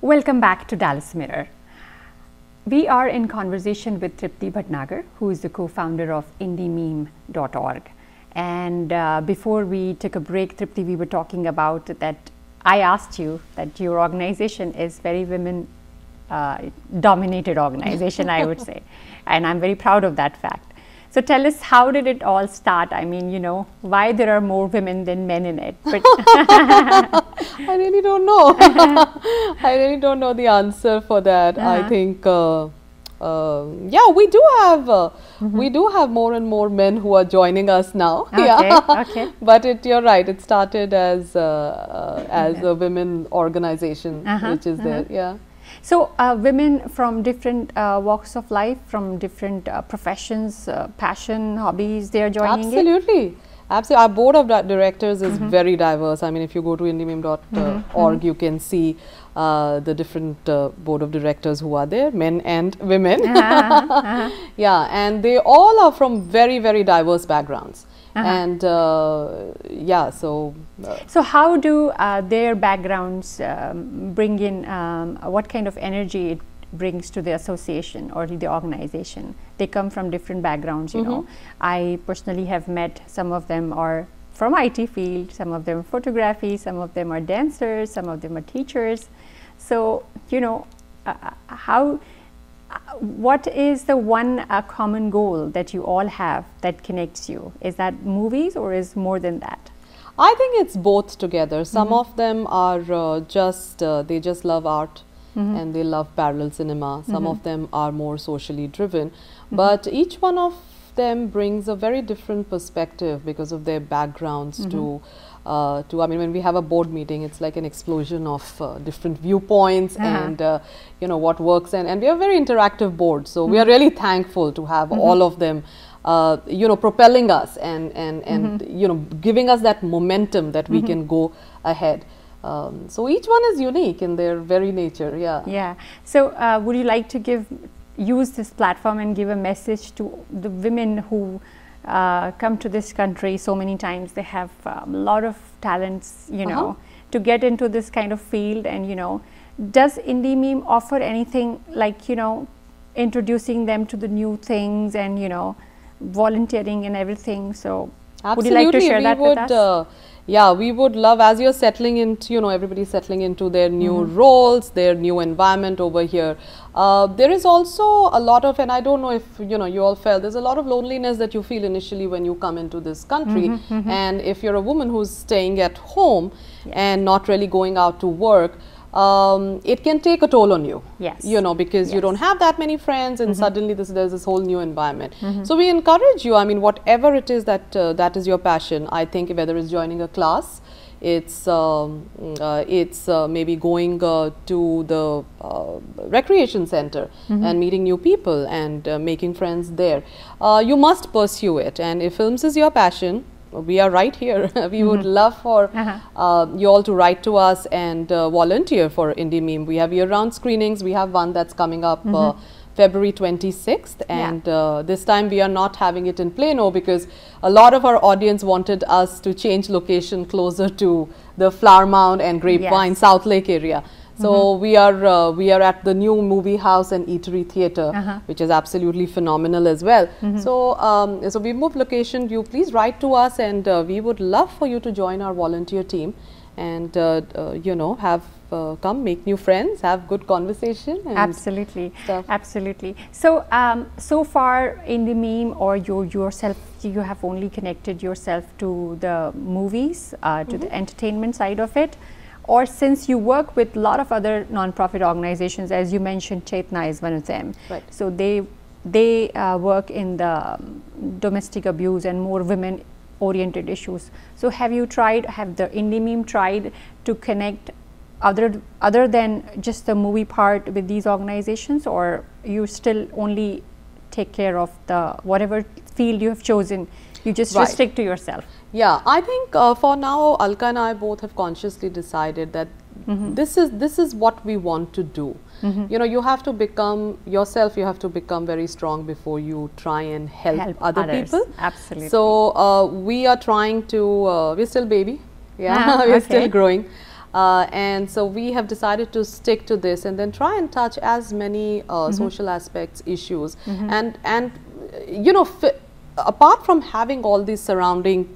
Welcome back to Dallas Mirror. We are in conversation with Tripti Bhatnagar, who is the co-founder of IndieMeme.org. And uh, before we took a break, Tripti, we were talking about that I asked you that your organization is very women uh, dominated organization, I would say. And I'm very proud of that fact. So tell us, how did it all start? I mean, you know, why there are more women than men in it? But I really don't know. I really don't know the answer for that. Uh -huh. I uh-huh. think. Uh, uh, yeah, we do have uh, mm -hmm. we mm-hmm. do have more and more men who are joining us now. Okay, yeah, okay. but it you're right. It started as uh, uh as a women organization, -huh, which is -huh. there. Yeah. So, uh, women from different uh, walks of life, from different uh, professions, uh, passion, hobbies, they are joining Absolutely. It? Absolutely. Our board of directors is mm -hmm. very diverse. I mean, if you go to indiemim.org, mm -hmm. you can see uh, the different uh, board of directors who are there, men and women. -huh. -huh. yeah, and they all are from very, very diverse backgrounds. -huh. and uh, yeah, so. Uh, so how do uh, their backgrounds um, bring in um, what kind of energy it brings to the association or the organization? They come from different backgrounds, you mm -hmm. know. Mm-hmm. I personally have met some of them are from IT field, some of them photography, some of them are dancers, some of them are teachers. So, you know, uh, how what is the one uh, common goal that you all have that connects you? Is that movies or is more than that? I think it's both together. Some mm -hmm. of them are uh, just, uh, they just love art mm -hmm. and they love parallel cinema. Some mm -hmm. of them are more socially driven. Mm-hmm. But each one of them brings a very different perspective because of their backgrounds mm-hmm. to uh, to, I mean, when we have a board meeting, it's like an explosion of uh, different viewpoints uh-huh. uh -huh. and, you know, what works. And, and we are very interactive board. So mm -hmm. we are mm-hmm. really thankful to have mm -hmm. all of them. Uh, you know, propelling us and and and mm -hmm. you know, giving us that momentum that we mm-hmm. can go ahead. Um, so each one is unique in their very nature. Yeah. Yeah. So uh, would you like to give use this platform and give a message to the women who uh, come to this country so many times. They have a um, lot of talents, you know, uh -huh. to get into this kind of field. And, you know, does Indie Meme offer anything like, you know, introducing them to the new things and, you know, volunteering and everything? So, Absolutely. Would you like to share we that would, with us? Uh, yeah, we would love as you're settling into, you know, everybody's settling into their new mm -hmm. roles, their new environment over here. Uh, there is also a lot of, and I don't know if, you know, you all felt, there's a lot of loneliness that you feel initially when you come into this country. Mm -hmm, mm -hmm. And if you're a woman who's staying at home yes. and not really going out to work, um, it can take a toll on you. Yes. You know, because yes. you don't have that many friends and mm -hmm. suddenly this, there's this whole new environment. Mm -hmm. So we encourage you, I mean, whatever it is that, uh, that is your passion, I think whether it's joining a class, it's um, uh, it's uh, maybe going uh, to the uh, recreation center mm -hmm. and meeting new people and uh, making friends there. Uh, you must pursue it, and if films is your passion, we are right here. we mm -hmm. would mm-hmm. love for uh -huh. uh, um, you all to write to us and uh, volunteer for Indie Meme. We have year-round screenings. We have one that's coming up mm -hmm. February 26th and yeah. uh, this time we are not having it in Plano because a lot of our audience wanted us to change location closer to the Flower Mound and Grapevine yes. South Lake area. So mm -hmm. we are uh, we are at the new movie house and eatery theater, uh -huh. which is absolutely phenomenal as well. Mm -hmm. So um, so we move location. You please write to us, and uh, we would love for you to join our volunteer team, and uh, uh, you know have. Uh, come make new friends have good conversation absolutely stuff. absolutely so um, so far in the meme or your yourself you have only connected yourself to the movies to mm -hmm. the mm-hmm. entertainment side of it or since you work with a lot of other nonprofit organizations, as you mentioned, Chetna is one of them. Right. So they they uh, work in the um, domestic abuse and more women oriented issues. So have you tried, have the indie meme tried to connect other other than just the movie part with these organizations or you still only take care of the whatever field you have chosen. You just right. restrict to yourself. Yeah, I think uh, for now, Alka and I both have consciously decided that mm -hmm. this is this is what we want to do. Mm -hmm. You know, you have to become yourself. You have to become very strong before you try and help, help other others. people. Absolutely. So uh, we are trying to. Uh, we're still baby. Yeah, ah, we're okay. still growing. Uh, and so we have decided to stick to this and then try and touch as many uh, mm -hmm. social aspects issues mm -hmm. and and you know apart from having all these surrounding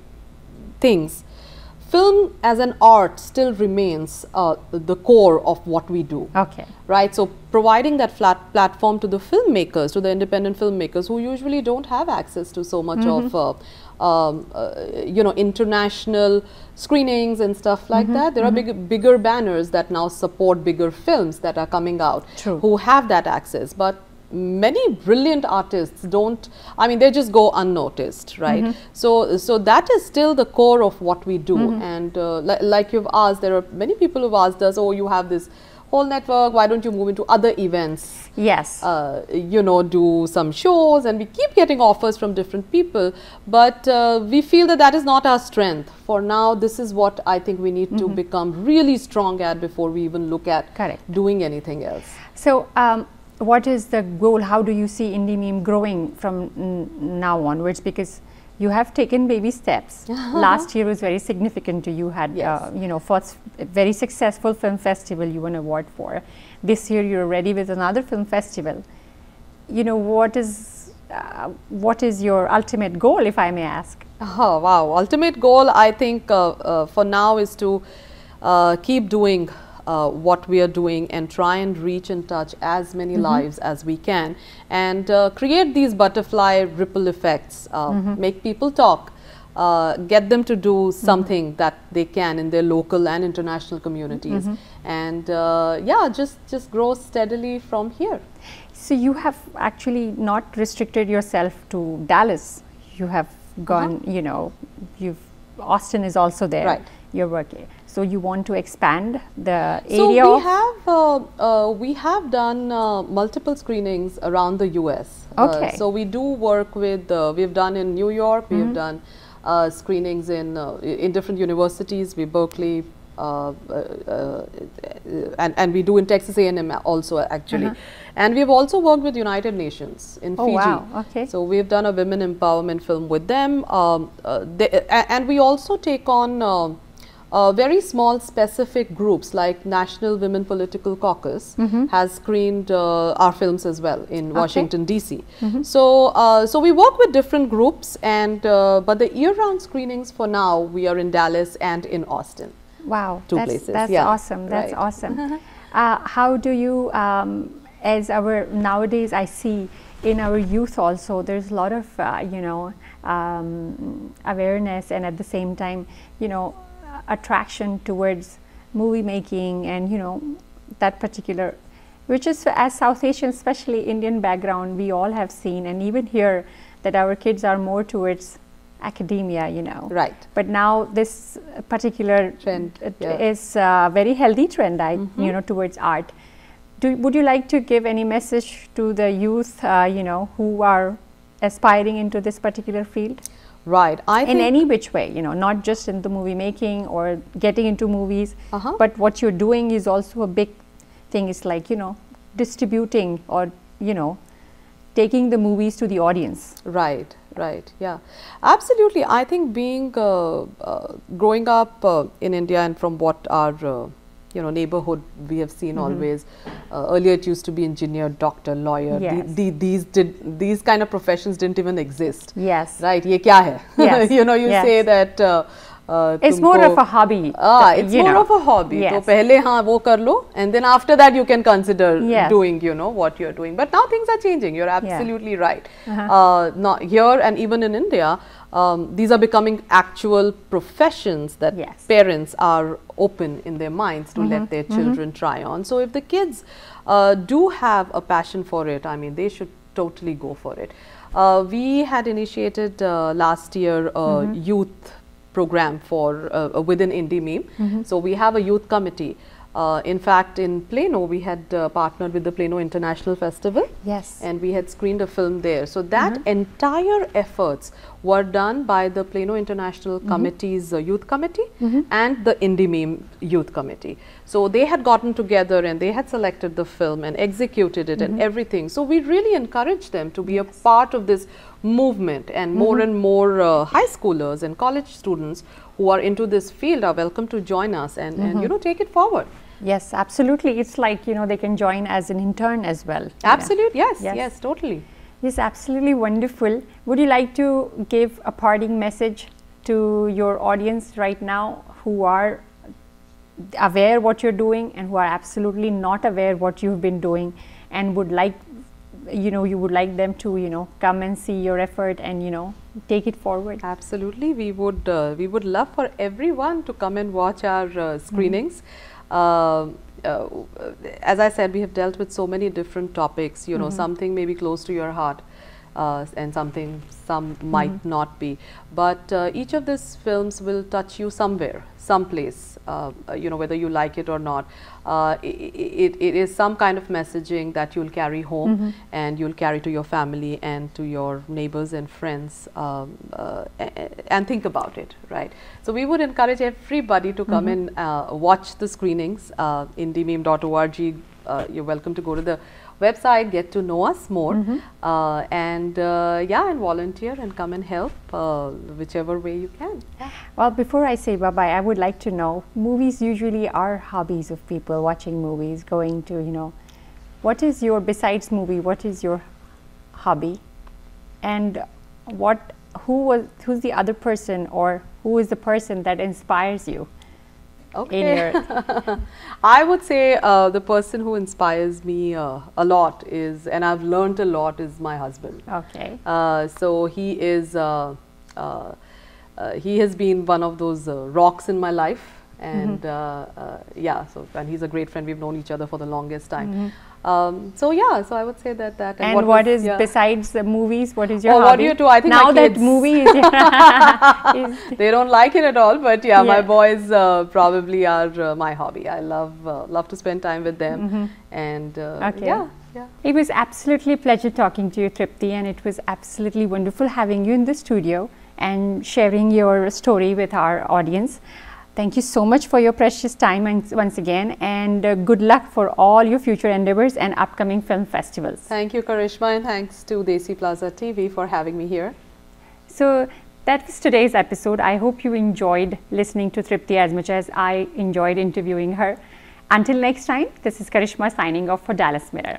things film as an art still remains uh, the core of what we do okay right so providing that flat platform to the filmmakers to the independent filmmakers who usually don't have access to so much mm -hmm. of mm-hmm. uh, um, uh, you know, international screenings and stuff like mm -hmm, that. There mm -hmm. are mm-hmm. big, bigger banners that now support bigger films that are coming out True. who have that access. But many brilliant artists don't i mean they just go unnoticed right mm -hmm. so so that is still the core of what we do mm-hmm. and uh, li like you've asked there are many people who've asked us oh you have this whole network why don't you move into other events yes uh, you know do some shows and we keep getting offers from different people but uh, we feel that that is not our strength for now this is what i think we need mm -hmm. to mm-hmm. become really strong at before we even look at Correct. doing anything else so um, what is the goal how do you see indie meme growing from now onwards because you have taken baby steps. Uh-huh. Last year was very significant to you. Had uh, yes. uh, you know first uh, very successful film festival you won award for. This year you're ready with another film festival. You know what is uh, what is your ultimate goal, if I may ask? Oh wow! Ultimate goal, I think uh, uh for now is to keep doing uh, what we are doing and try and reach and touch as many mm -hmm. lives as we can and uh, create these butterfly ripple effects, uh, mm -hmm. make people talk. Uh, get them to do something mm -hmm. that they can in their local and international communities, mm-hmm. and uh, yeah, just just grow steadily from here. So you have actually not restricted yourself to Dallas. You have gone, -huh. you know, you've Austin is also there. Right. You're working so you want to expand the area? So we have uh, uh, we have done uh, multiple screenings around the U.S. Uh, okay. so we do work with uh, we've done in New York, we've mm -hmm. done uh, screenings in in different universities, we Berkeley. and, and we do in Texas A&M also actually, -huh. Mm-hmm. and we've also worked with United Nations in oh, Fiji. Wow. Okay. So we've done a women empowerment film with them, um, they, and we also take on um, uh, very small specific groups like National Women Political Caucus mm -hmm. has screened uh, our films as well in okay. Washington D.C. Mm -hmm. So, uh, so we work with different groups, and uh, but the year-round screenings for now we are in Dallas and in Austin. Wow, two that's, places. That's yeah. awesome. That's right. awesome. Uh, how do you, um, as our nowadays, I see in our youth also there's a lot of uh, you know um, awareness, and at the same time, you know attraction towards movie making and you know that particular which is as South Asian, especially Indian background, we all have seen and even here that our kids are more towards academia, you know. Right. But now this particular trend yeah. is a very healthy trend, I, mm -hmm. you know, towards art. Do, would you like to give any message to the youth, uh, you know, who are aspiring into this particular field? Right. I in any which way, you know, not just in the movie making or getting into movies, uh -huh. but what you're doing is also a big thing. It's like, you know, distributing or, you know, taking the movies to the audience. Right, right, yeah. Absolutely. I think being, uh, uh, growing up uh, in India and from what our uh, you know neighborhood we have seen mm -hmm. always uh, earlier it used to be engineer doctor lawyer yes. the, the, these did these kind of professions didn't even exist yes right ye kya hai yes. you know you yes. say that uh, it's more of a hobby. Ah, it's more know. of a hobby. Yes. So, pehle haan wo kar lo, and then after that you can consider yes. doing, you know, what you're doing. But now things are changing. You're absolutely yeah. right. Uh-huh. Uh -huh. here and even in India, um, these are becoming actual professions that yes. parents are open in their minds to mm -hmm. let mm-hmm. their mm-hmm. children mm -hmm. try on. So if the kids uh, do have a passion for it, I mean, they should totally go for it. Uh, we had initiated uh, last year a mm -hmm. youth program for uh, uh within IndyMeme. Mm -hmm. So we have a youth committee uh, in fact, in Plano, we had uh, partnered with the Plano International Festival. Yes. And we had screened a film there. So that mm -hmm. entire efforts were done by the Plano International mm -hmm. Committee's uh, Youth Committee mm -hmm. and the IndyMeme Youth Committee. So they had gotten together and they had selected the film and executed it and mm-hmm. everything. So we really encouraged them to be yes. a part of this movement and more mm-hmm. and more uh, high schoolers and college students who are into this field are welcome to join us and, mm -hmm. and mm-hmm. you know take it forward. Yes, absolutely. It's like, you know, they can join as an intern as well. Absolutely, yes, yes, yes, totally. Yes, absolutely wonderful. Would you like to give a parting message to your audience right now who are aware what you're doing and who are absolutely not aware what you've been doing and would like you know you would like them to you know come and see your effort and you know take it forward absolutely we would uh, we would love for everyone to come and watch our uh, mm-hmm. screenings mm -hmm. as I said, we have dealt with so many different topics, you know, mm -hmm. something maybe close to your heart, uh, and something some mm -hmm. might mm-hmm. not be. But uh, each of these films will touch you somewhere, someplace, uh, you know, whether you like it or not. Uh, it, it is some kind of messaging that you'll carry home mm -hmm. and you'll carry to your family and to your neighbors and friends um, uh, and think about it, right? So we would encourage everybody to come mm -hmm. and uh, watch the screenings in dmeme.org. you're welcome to go to the website, get to know us more, mm -hmm. uh, and uh, yeah, and volunteer and come and help uh, whichever way you can. Well, before I say bye bye, I would like to know movies usually are hobbies of people watching movies, going to you know, what is your besides movie? What is your hobby, and what who was who's the other person or who is the person that inspires you? okay. in your I would say uh, the person who inspires me uh, a lot is, and I've learned a lot, is my husband. Okay. Uh, so he is, uh, uh, uh, he has been one of those rocks in my life. Mm-hmm. and mm -hmm. yeah, so and he's a great friend. We've known each other for the longest time. Mm -hmm. Um, so yeah, so I would say that that. And, and what, what is, is yeah. besides the movies? What is your? Oh, hobby? what do you do? I think now that movie is they don't like it at all. But yeah, yeah. my boys uh, probably are uh, my hobby. I love uh, love to spend time with them, mm -hmm. and uh, okay. yeah. Yeah. It was absolutely pleasure talking to you, Tripti, and it was absolutely wonderful having you in the studio and sharing your story with our audience. Thank you so much for your precious time once again and uh, good luck for all your future endeavors and upcoming film festivals. Thank you Karishma and thanks to Desi Plaza TV for having me here. So that was today's episode. I hope you enjoyed listening to Tripti as much as I enjoyed interviewing her. Until next time, this is Karishma signing off for Dallas Mirror.